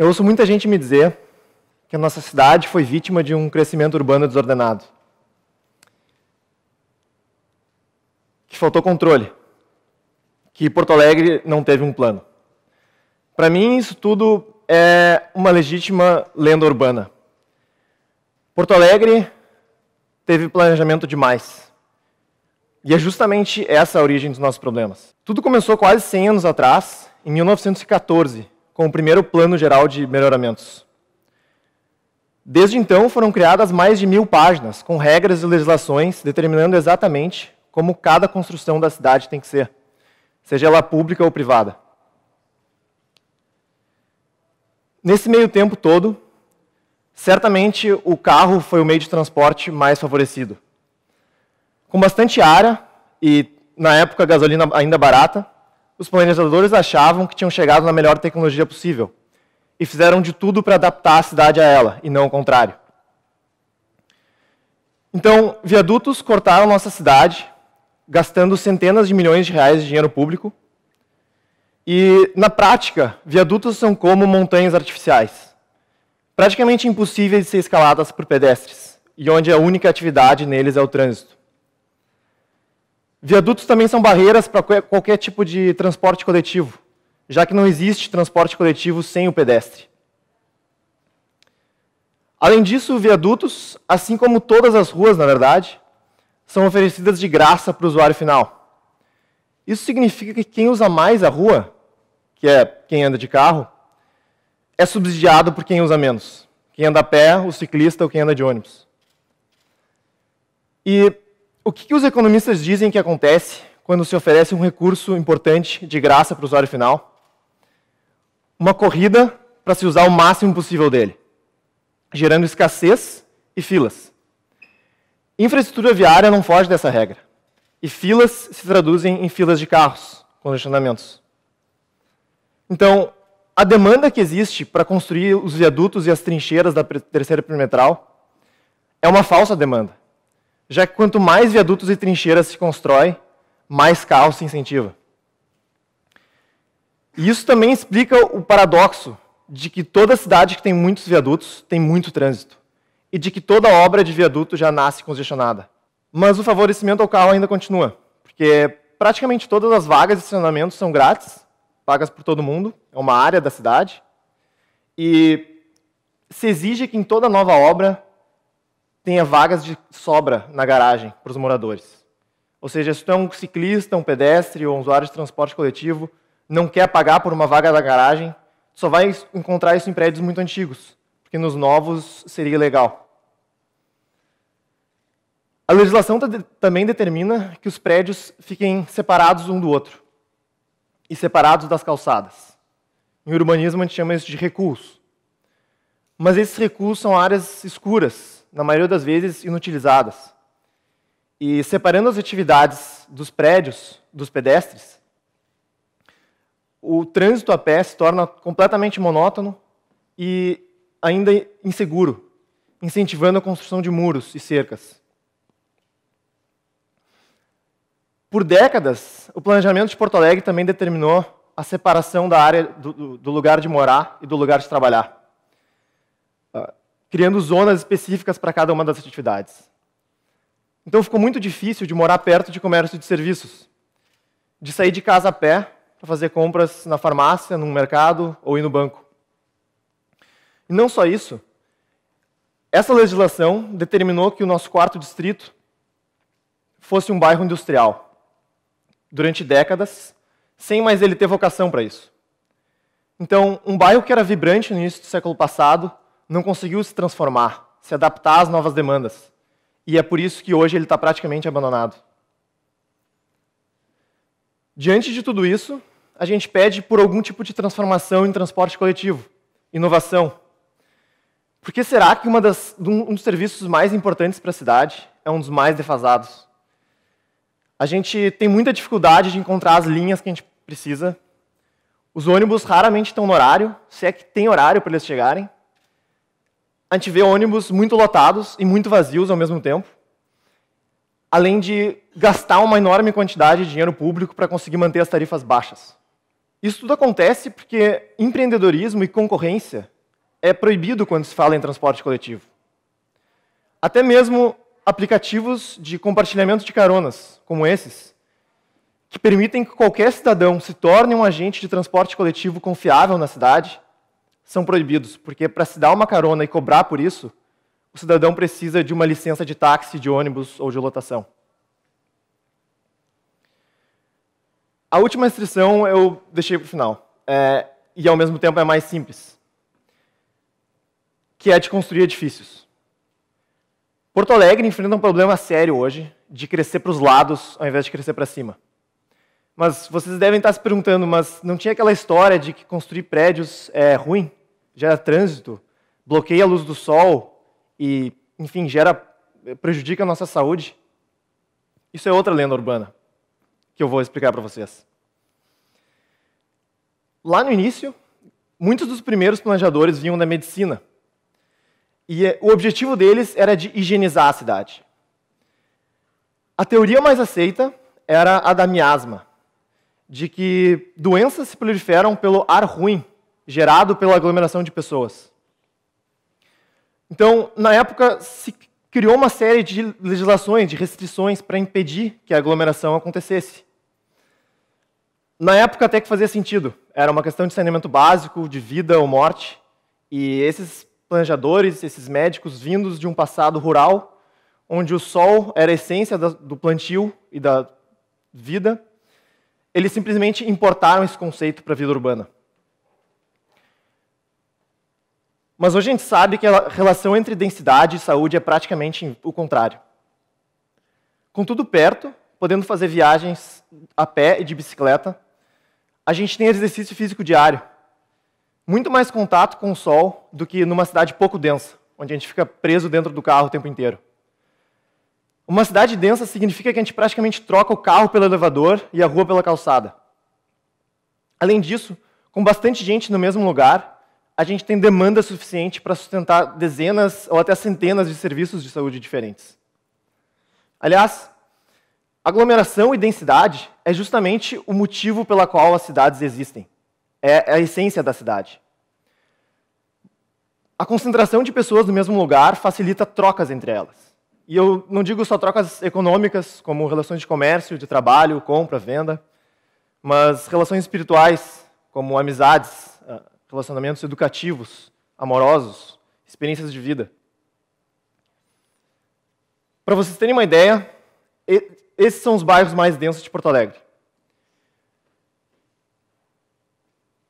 Eu ouço muita gente me dizer que a nossa cidade foi vítima de um crescimento urbano desordenado. Que faltou controle. Que Porto Alegre não teve um plano. Para mim, isso tudo é uma legítima lenda urbana. Porto Alegre teve planejamento demais. E é justamente essa a origem dos nossos problemas. Tudo começou quase 100 anos atrás, em 1914, com o primeiro plano geral de melhoramentos. Desde então, foram criadas mais de mil páginas, com regras e legislações determinando exatamente como cada construção da cidade tem que ser, seja ela pública ou privada. Nesse meio tempo todo, certamente o carro foi o meio de transporte mais favorecido. Com bastante área e, na época, gasolina ainda barata, os planejadores achavam que tinham chegado na melhor tecnologia possível e fizeram de tudo para adaptar a cidade a ela, e não o contrário. Então, viadutos cortaram nossa cidade, gastando centenas de milhões de reais de dinheiro público. E, na prática, viadutos são como montanhas artificiais, praticamente impossíveis de ser escaladas por pedestres, e onde a única atividade neles é o trânsito. Viadutos também são barreiras para qualquer tipo de transporte coletivo, já que não existe transporte coletivo sem o pedestre. Além disso, viadutos, assim como todas as ruas, na verdade, são oferecidas de graça para o usuário final. Isso significa que quem usa mais a rua, que é quem anda de carro, é subsidiado por quem usa menos. Quem anda a pé, o ciclista ou quem anda de ônibus. E o que os economistas dizem que acontece quando se oferece um recurso importante de graça para o usuário final? Uma corrida para se usar o máximo possível dele, gerando escassez e filas. Infraestrutura viária não foge dessa regra. E filas se traduzem em filas de carros, congestionamentos. Então, a demanda que existe para construir os viadutos e as trincheiras da terceira perimetral é uma falsa demanda já que quanto mais viadutos e trincheiras se constrói, mais caos se incentiva. E isso também explica o paradoxo de que toda cidade que tem muitos viadutos tem muito trânsito, e de que toda obra de viaduto já nasce congestionada. Mas o favorecimento ao carro ainda continua, porque praticamente todas as vagas de estacionamento são grátis, pagas por todo mundo, é uma área da cidade, e se exige que em toda nova obra tenha vagas de sobra na garagem para os moradores. Ou seja, se tu é um ciclista, um pedestre ou um usuário de transporte coletivo, não quer pagar por uma vaga da garagem, só vai encontrar isso em prédios muito antigos, porque nos novos seria ilegal. A legislação também determina que os prédios fiquem separados um do outro e separados das calçadas. Em urbanismo, a gente chama isso de recuos. Mas esses recuos são áreas escuras, na maioria das vezes inutilizadas. E separando as atividades dos prédios, dos pedestres, o trânsito a pé se torna completamente monótono e ainda inseguro, incentivando a construção de muros e cercas. Por décadas, o planejamento de Porto Alegre também determinou a separação da área do, do, do lugar de morar e do lugar de trabalhar. Ah, criando zonas específicas para cada uma das atividades. Então ficou muito difícil de morar perto de comércio de serviços, de sair de casa a pé para fazer compras na farmácia, no mercado ou ir no banco. E não só isso, essa legislação determinou que o nosso quarto distrito fosse um bairro industrial. Durante décadas, sem mais ele ter vocação para isso. Então, um bairro que era vibrante no início do século passado, não conseguiu se transformar, se adaptar às novas demandas. E é por isso que hoje ele está praticamente abandonado. Diante de tudo isso, a gente pede por algum tipo de transformação em transporte coletivo, inovação. Por que será que das, um dos serviços mais importantes para a cidade é um dos mais defasados? A gente tem muita dificuldade de encontrar as linhas que a gente precisa. Os ônibus raramente estão no horário, se é que tem horário para eles chegarem a gente vê ônibus muito lotados e muito vazios ao mesmo tempo, além de gastar uma enorme quantidade de dinheiro público para conseguir manter as tarifas baixas. Isso tudo acontece porque empreendedorismo e concorrência é proibido quando se fala em transporte coletivo. Até mesmo aplicativos de compartilhamento de caronas, como esses, que permitem que qualquer cidadão se torne um agente de transporte coletivo confiável na cidade, são proibidos, porque para se dar uma carona e cobrar por isso, o cidadão precisa de uma licença de táxi, de ônibus ou de lotação. A última restrição eu deixei para o final, é, e ao mesmo tempo é mais simples, que é de construir edifícios. Porto Alegre enfrenta um problema sério hoje de crescer para os lados ao invés de crescer para cima. Mas vocês devem estar se perguntando, mas não tinha aquela história de que construir prédios é ruim? gera trânsito, bloqueia a luz do sol e, enfim, gera prejudica a nossa saúde. Isso é outra lenda urbana que eu vou explicar para vocês. Lá no início, muitos dos primeiros planejadores vinham da medicina. E eh, o objetivo deles era de higienizar a cidade. A teoria mais aceita era a da miasma, de que doenças se proliferam pelo ar ruim gerado pela aglomeração de pessoas. Então, na época, se criou uma série de legislações, de restrições para impedir que a aglomeração acontecesse. Na época, até que fazia sentido. Era uma questão de saneamento básico, de vida ou morte. E esses planejadores, esses médicos vindos de um passado rural, onde o sol era a essência do plantio e da vida, eles simplesmente importaram esse conceito para a vida urbana. Mas hoje a gente sabe que a relação entre densidade e saúde é praticamente o contrário. Com tudo perto, podendo fazer viagens a pé e de bicicleta, a gente tem exercício físico diário. Muito mais contato com o sol do que numa cidade pouco densa, onde a gente fica preso dentro do carro o tempo inteiro. Uma cidade densa significa que a gente praticamente troca o carro pelo elevador e a rua pela calçada. Além disso, com bastante gente no mesmo lugar, a gente tem demanda suficiente para sustentar dezenas ou até centenas de serviços de saúde diferentes. Aliás, aglomeração e densidade é justamente o motivo pela qual as cidades existem. É a essência da cidade. A concentração de pessoas no mesmo lugar facilita trocas entre elas. E eu não digo só trocas econômicas, como relações de comércio, de trabalho, compra, venda, mas relações espirituais, como amizades, ah, relacionamentos educativos, amorosos, experiências de vida. Para vocês terem uma ideia, esses são os bairros mais densos de Porto Alegre.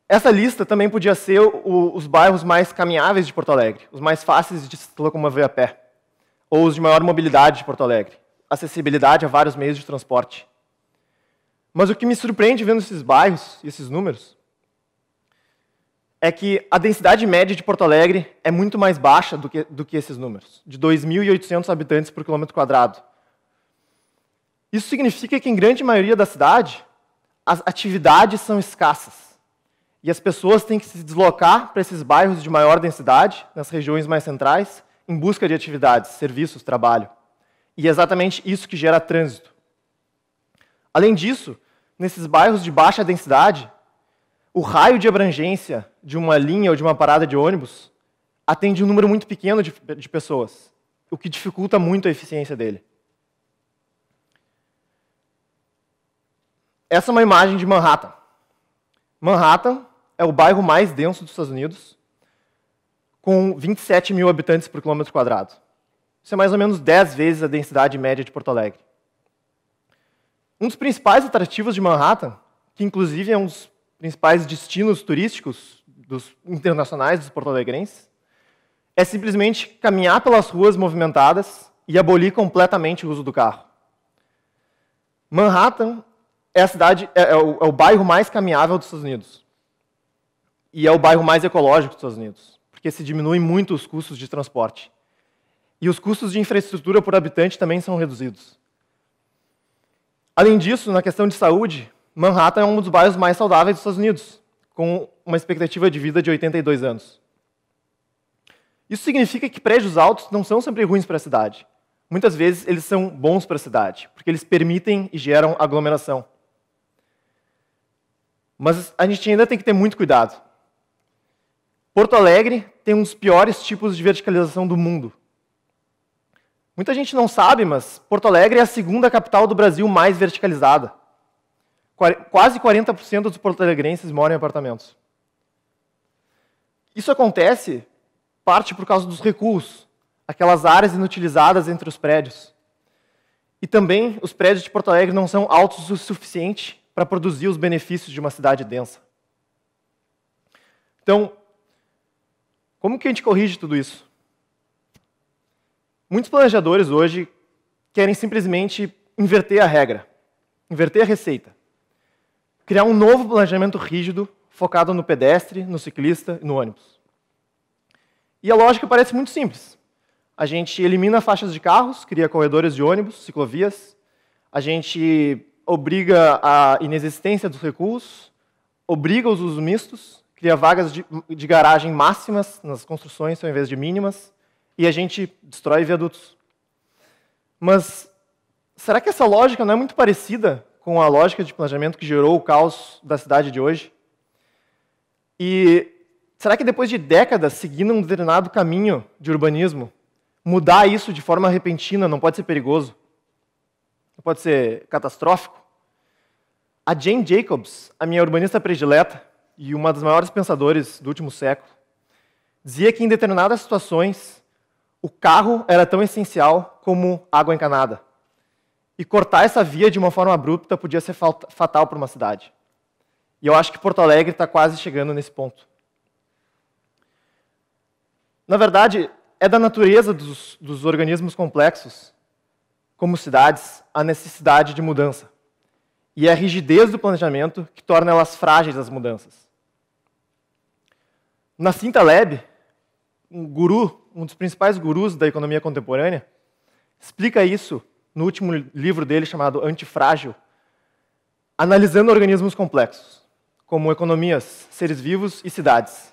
Essa lista também podia ser o, os bairros mais caminháveis de Porto Alegre, os mais fáceis de se locomover a pé, ou os de maior mobilidade de Porto Alegre, acessibilidade a vários meios de transporte. Mas o que me surpreende vendo esses bairros e esses números é que a densidade média de Porto Alegre é muito mais baixa do que, do que esses números, de 2.800 habitantes por quilômetro quadrado. Isso significa que, em grande maioria da cidade, as atividades são escassas. E as pessoas têm que se deslocar para esses bairros de maior densidade, nas regiões mais centrais, em busca de atividades, serviços, trabalho. E é exatamente isso que gera trânsito. Além disso, nesses bairros de baixa densidade, o raio de abrangência de uma linha ou de uma parada de ônibus atende um número muito pequeno de, de pessoas, o que dificulta muito a eficiência dele. Essa é uma imagem de Manhattan. Manhattan é o bairro mais denso dos Estados Unidos, com 27 mil habitantes por quilômetro quadrado. Isso é mais ou menos 10 vezes a densidade média de Porto Alegre. Um dos principais atrativos de Manhattan, que inclusive é um dos principais destinos turísticos dos internacionais dos porto-alegrenses, é simplesmente caminhar pelas ruas movimentadas e abolir completamente o uso do carro. Manhattan é a cidade, é, é, o, é o bairro mais caminhável dos Estados Unidos e é o bairro mais ecológico dos Estados Unidos, porque se diminuem muito os custos de transporte. E os custos de infraestrutura por habitante também são reduzidos. Além disso, na questão de saúde, Manhattan é um dos bairros mais saudáveis dos Estados Unidos, com uma expectativa de vida de 82 anos. Isso significa que prédios altos não são sempre ruins para a cidade. Muitas vezes eles são bons para a cidade, porque eles permitem e geram aglomeração. Mas a gente ainda tem que ter muito cuidado. Porto Alegre tem um dos piores tipos de verticalização do mundo. Muita gente não sabe, mas Porto Alegre é a segunda capital do Brasil mais verticalizada. Quase 40% dos porto-alegrenses moram em apartamentos. Isso acontece parte por causa dos recuos, aquelas áreas inutilizadas entre os prédios. E também os prédios de Porto Alegre não são altos o suficiente para produzir os benefícios de uma cidade densa. Então, como que a gente corrige tudo isso? Muitos planejadores hoje querem simplesmente inverter a regra, inverter a receita criar um novo planejamento rígido focado no pedestre, no ciclista e no ônibus. E a lógica parece muito simples. A gente elimina faixas de carros, cria corredores de ônibus, ciclovias, a gente obriga a inexistência dos recuos, obriga os usos mistos, cria vagas de, de garagem máximas nas construções ao invés de mínimas, e a gente destrói viadutos. Mas será que essa lógica não é muito parecida com a lógica de planejamento que gerou o caos da cidade de hoje? E será que depois de décadas seguindo um determinado caminho de urbanismo, mudar isso de forma repentina não pode ser perigoso? Não pode ser catastrófico? A Jane Jacobs, a minha urbanista predileta e uma das maiores pensadores do último século, dizia que em determinadas situações o carro era tão essencial como água encanada. E cortar essa via de uma forma abrupta podia ser fatal para uma cidade. E eu acho que Porto Alegre está quase chegando nesse ponto. Na verdade, é da natureza dos, dos organismos complexos, como cidades, a necessidade de mudança. E é a rigidez do planejamento que torna elas frágeis às mudanças. Na Cinta Lab, um guru, um dos principais gurus da economia contemporânea, explica isso no último livro dele chamado Antifrágil, analisando organismos complexos, como economias, seres vivos e cidades.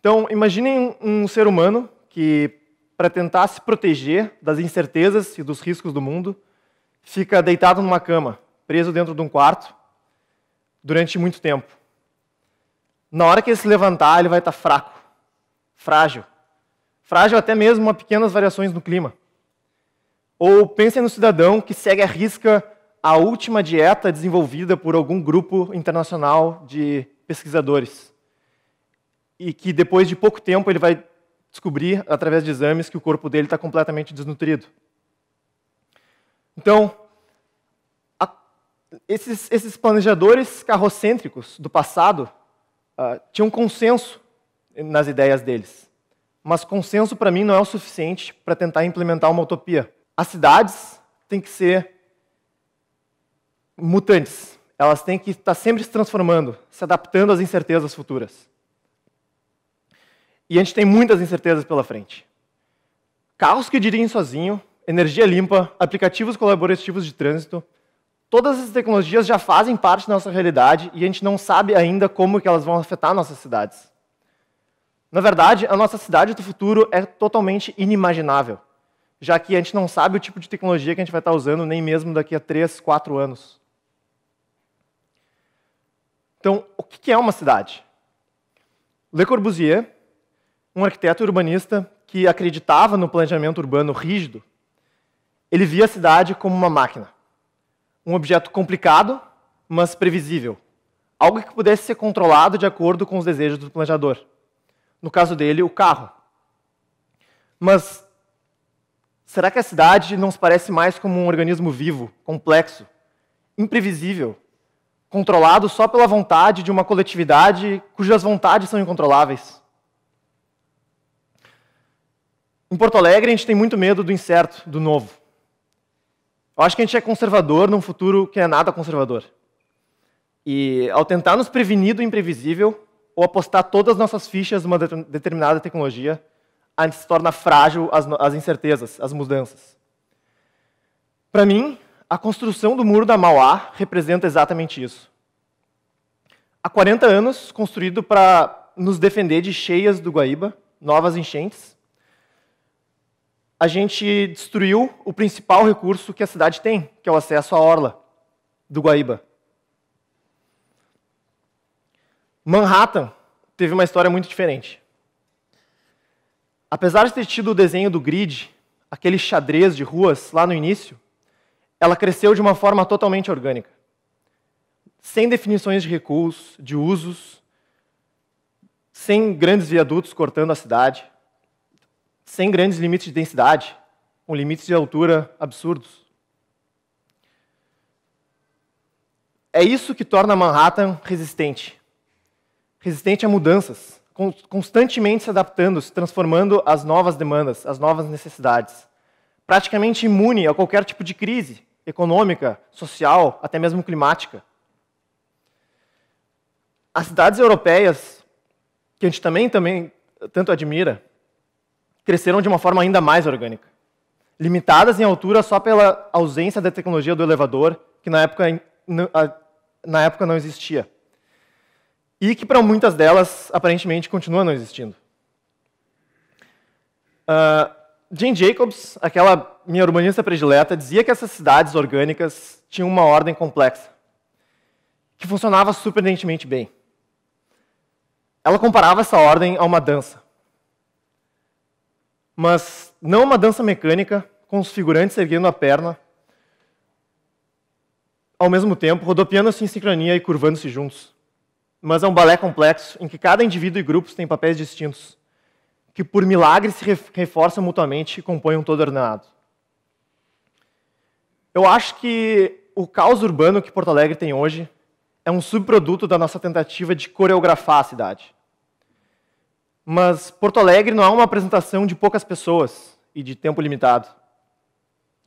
Então, imaginem um ser humano que, para tentar se proteger das incertezas e dos riscos do mundo, fica deitado numa cama, preso dentro de um quarto, durante muito tempo. Na hora que ele se levantar, ele vai estar tá fraco, frágil. Frágil até mesmo a pequenas variações no clima. Ou pensem no cidadão que segue à risca a última dieta desenvolvida por algum grupo internacional de pesquisadores. E que depois de pouco tempo ele vai descobrir, através de exames, que o corpo dele está completamente desnutrido. Então, a, esses, esses, planejadores carrocêntricos do passado uh, tinham consenso nas ideias deles. Mas consenso, para mim, não é o suficiente para tentar implementar uma utopia. As cidades têm que ser mutantes. Elas têm que estar sempre se transformando, se adaptando às incertezas futuras. E a gente tem muitas incertezas pela frente. Carros que dirigem sozinho, energia limpa, aplicativos colaborativos de trânsito, todas essas tecnologias já fazem parte da nossa realidade e a gente não sabe ainda como que elas vão afetar nossas cidades. Na verdade, a nossa cidade do futuro é totalmente inimaginável já que a gente não sabe o tipo de tecnologia que a gente vai estar usando nem mesmo daqui a três quatro anos. Então, o que é uma cidade? Le Corbusier, um arquiteto urbanista que acreditava no planejamento urbano rígido, ele via a cidade como uma máquina, um objeto complicado, mas previsível, algo que pudesse ser controlado de acordo com os desejos do planejador. No caso dele, o carro. Mas Será que a cidade não se parece mais como um organismo vivo, complexo, imprevisível, controlado só pela vontade de uma coletividade cujas vontades são incontroláveis? Em Porto Alegre, a gente tem muito medo do incerto, do novo. Eu acho que a gente é conservador num futuro que é nada conservador. E ao tentar nos prevenir do imprevisível, ou apostar todas as nossas fichas numa determinada tecnologia, a gente se torna frágil às, às incertezas, às mudanças. Para mim, a construção do Muro da Mauá representa exatamente isso. Há 40 anos, construído para nos defender de cheias do Guaíba, novas enchentes, a gente destruiu o principal recurso que a cidade tem, que é o acesso à orla do Guaíba. Manhattan teve uma história muito diferente. Apesar de ter tido o desenho do grid, aquele xadrez de ruas lá no início, ela cresceu de uma forma totalmente orgânica. Sem definições de recuos, de usos, sem grandes viadutos cortando a cidade, sem grandes limites de densidade, com limites de altura absurdos. É isso que torna Manhattan resistente. Resistente a mudanças, constantemente se adaptando, se transformando às novas demandas, às novas necessidades. Praticamente imune a qualquer tipo de crise econômica, social, até mesmo climática. As cidades europeias, que a gente também, também tanto admira, cresceram de uma forma ainda mais orgânica. Limitadas em altura só pela ausência da tecnologia do elevador, que na época, na época não existia e que para muitas delas aparentemente continua não existindo. Uh, Jane Jacobs, aquela minha urbanista predileta, dizia que essas cidades orgânicas tinham uma ordem complexa, que funcionava surpreendentemente bem. Ela comparava essa ordem a uma dança. Mas não uma dança mecânica, com os figurantes erguendo a perna, ao mesmo tempo rodopiando-se em sincronia e curvando-se juntos mas é um balé complexo em que cada indivíduo e grupos têm papéis distintos, que por milagre se reforçam mutuamente e compõem um todo ordenado. Eu acho que o caos urbano que Porto Alegre tem hoje é um subproduto da nossa tentativa de coreografar a cidade. Mas Porto Alegre não é uma apresentação de poucas pessoas e de tempo limitado.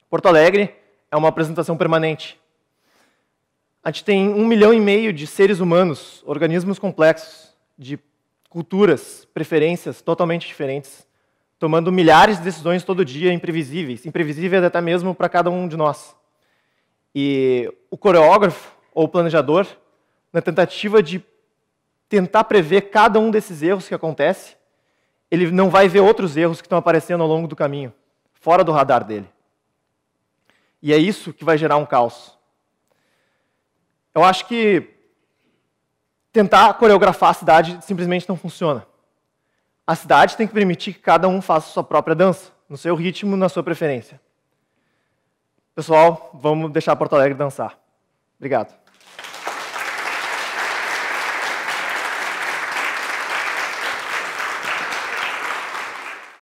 Porto Alegre é uma apresentação permanente a gente tem um milhão e meio de seres humanos, organismos complexos, de culturas, preferências totalmente diferentes, tomando milhares de decisões todo dia imprevisíveis, imprevisíveis até mesmo para cada um de nós. E o coreógrafo ou planejador, na tentativa de tentar prever cada um desses erros que acontece, ele não vai ver outros erros que estão aparecendo ao longo do caminho, fora do radar dele. E é isso que vai gerar um caos. Eu acho que tentar coreografar a cidade simplesmente não funciona. A cidade tem que permitir que cada um faça a sua própria dança, no seu ritmo, na sua preferência. Pessoal, vamos deixar Porto Alegre dançar. Obrigado.